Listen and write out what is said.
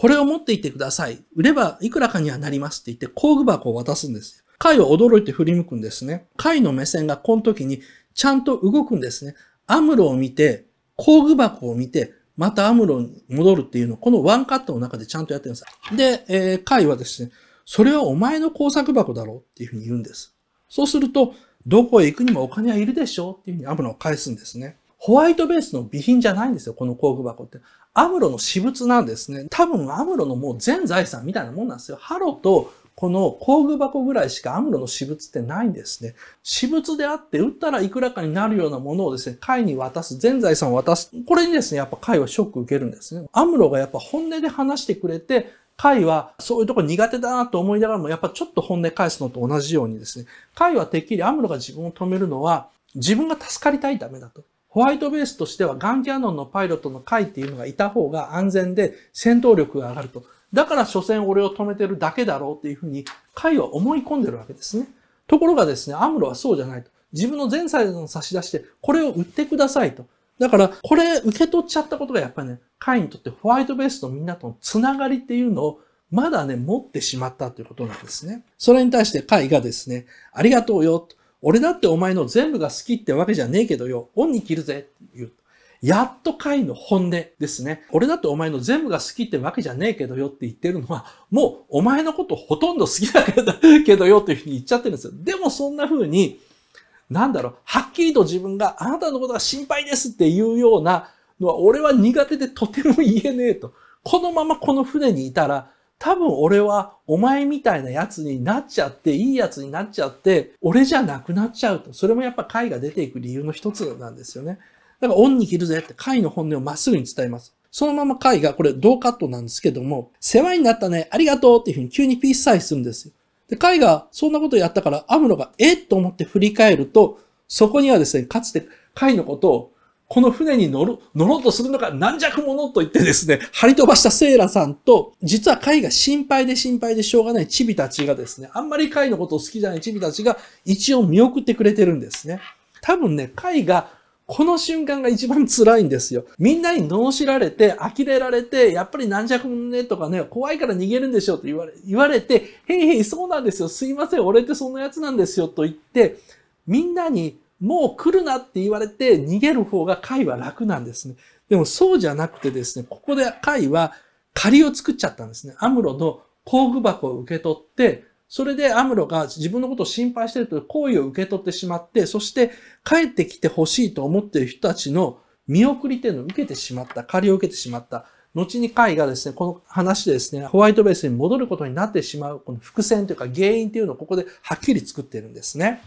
これを持っていてください。売ればいくらかにはなりますって言って工具箱を渡すんですよ。貝は驚いて振り向くんですね。貝の目線がこの時にちゃんと動くんですね。アムロを見て、工具箱を見て、またアムロに戻るっていうのをこのワンカットの中でちゃんとやってるんです。で、えー、カイはですね、それはお前の工作箱だろうっていうふうに言うんです。そうすると、どこへ行くにもお金はいるでしょうっていうふうにアムロは返すんですね。ホワイトベースの備品じゃないんですよ、この工具箱って。アムロの私物なんですね。多分アムロのもう全財産みたいなもんなんですよ。ハロとこの工具箱ぐらいしかアムロの私物ってないんですね。私物であって、売ったらいくらかになるようなものをですね、会に渡す、全財産を渡す。これにですね、やっぱ会はショック受けるんですね。アムロがやっぱ本音で話してくれて、会はそういうとこ苦手だなと思いながらも、やっぱちょっと本音返すのと同じようにですね、会はてっきりアムロが自分を止めるのは、自分が助かりたいためだと。ホワイトベースとしてはガンキャノンのパイロットのイっていうのがいた方が安全で戦闘力が上がると。だから所詮俺を止めてるだけだろうっていうふうにイは思い込んでるわけですね。ところがですね、アムロはそうじゃないと。自分の前イズの差し出して、これを売ってくださいと。だから、これ受け取っちゃったことがやっぱりね、会にとってホワイトベースのみんなとのつながりっていうのをまだね、持ってしまったということなんですね。それに対して会がですね、ありがとうよと。俺だってお前の全部が好きってわけじゃねえけどよ、恩に着るぜって言う。やっと回の本音ですね。俺だってお前の全部が好きってわけじゃねえけどよって言ってるのは、もうお前のことほとんど好きだけどよっていうふうに言っちゃってるんですよ。でもそんな風に、なんだろう、はっきりと自分があなたのことが心配ですっていうようなのは、俺は苦手でとても言えねえと。このままこの船にいたら、多分俺はお前みたいなやつになっちゃって、いいやつになっちゃって、俺じゃなくなっちゃうと。それもやっぱ会が出ていく理由の一つなんですよね。だから、オンに切るぜって会の本音をまっすぐに伝えます。そのまま会が、これ、同カットなんですけども、世話になったね、ありがとうっていうふうに急にピースサイするんですよ。で、会が、そんなことやったから、アムロが、えと思って振り返ると、そこにはですね、かつて会のことを、この船に乗る、乗ろうとするのが軟弱者と言ってですね、張り飛ばしたセイラさんと、実は海が心配で心配でしょうがないチビたちがですね、あんまり海のことを好きじゃないチビたちが一応見送ってくれてるんですね。多分ね、海がこの瞬間が一番辛いんですよ。みんなに罵られて、呆れられて、やっぱり軟弱者ねとかね、怖いから逃げるんでしょうと言われ、言われて、へいへい、そうなんですよ。すいません、俺ってそんなやつなんですよと言って、みんなにもう来るなって言われて逃げる方が貝は楽なんですね。でもそうじゃなくてですね、ここで貝は借りを作っちゃったんですね。アムロの工具箱を受け取って、それでアムロが自分のことを心配していると行為を受け取ってしまって、そして帰ってきてほしいと思っている人たちの見送りというのを受けてしまった、借りを受けてしまった。後に会がですね、この話でですね、ホワイトベースに戻ることになってしまう、この伏線というか原因というのをここではっきり作ってるんですね。